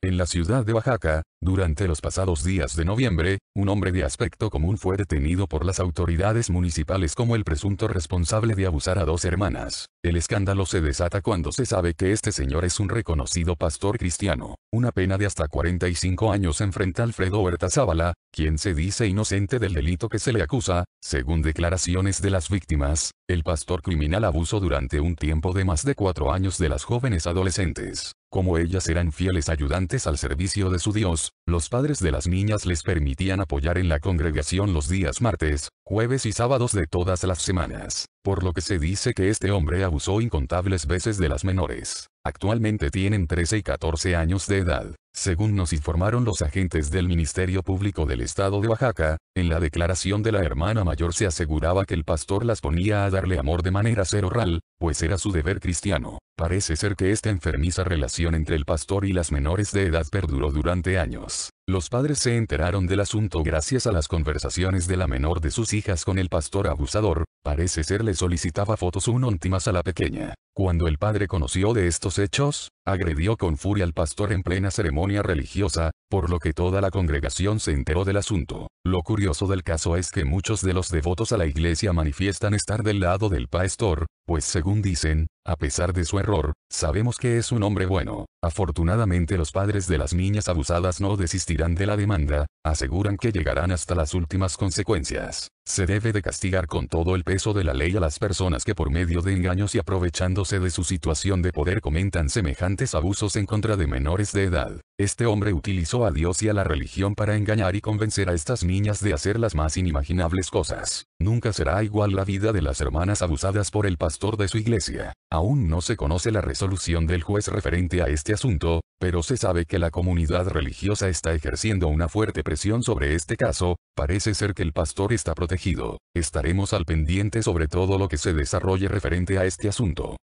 En la ciudad de Oaxaca, durante los pasados días de noviembre, un hombre de aspecto común fue detenido por las autoridades municipales como el presunto responsable de abusar a dos hermanas. El escándalo se desata cuando se sabe que este señor es un reconocido pastor cristiano. Una pena de hasta 45 años enfrenta a Alfredo Huerta Zavala, quien se dice inocente del delito que se le acusa, según declaraciones de las víctimas, el pastor criminal abuso durante un tiempo de más de cuatro años de las jóvenes adolescentes. Como ellas eran fieles ayudantes al servicio de su Dios, los padres de las niñas les permitían apoyar en la congregación los días martes, jueves y sábados de todas las semanas, por lo que se dice que este hombre abusó incontables veces de las menores. Actualmente tienen 13 y 14 años de edad, según nos informaron los agentes del Ministerio Público del Estado de Oaxaca, en la declaración de la hermana mayor se aseguraba que el pastor las ponía a darle amor de manera ser oral, pues era su deber cristiano. Parece ser que esta enfermiza relación entre el pastor y las menores de edad perduró durante años. Los padres se enteraron del asunto gracias a las conversaciones de la menor de sus hijas con el pastor abusador, parece ser le solicitaba fotos unóntimas a la pequeña. Cuando el padre conoció de estos hechos, agredió con furia al pastor en plena ceremonia religiosa, por lo que toda la congregación se enteró del asunto. Lo curioso del caso es que muchos de los devotos a la iglesia manifiestan estar del lado del pastor, pues según dicen, a pesar de su error, sabemos que es un hombre bueno. Afortunadamente los padres de las niñas abusadas no desistirán de la demanda, aseguran que llegarán hasta las últimas consecuencias. Se debe de castigar con todo el peso de la ley a las personas que por medio de engaños y aprovechándose de su situación de poder comentan semejantes abusos en contra de menores de edad. Este hombre utilizó a Dios y a la religión para engañar y convencer a estas niñas de hacer las más inimaginables cosas. Nunca será igual la vida de las hermanas abusadas por el pastor de su iglesia. Aún no se conoce la resolución del juez referente a este asunto, pero se sabe que la comunidad religiosa está ejerciendo una fuerte presión sobre este caso, parece ser que el pastor está protegido. Estaremos al pendiente sobre todo lo que se desarrolle referente a este asunto.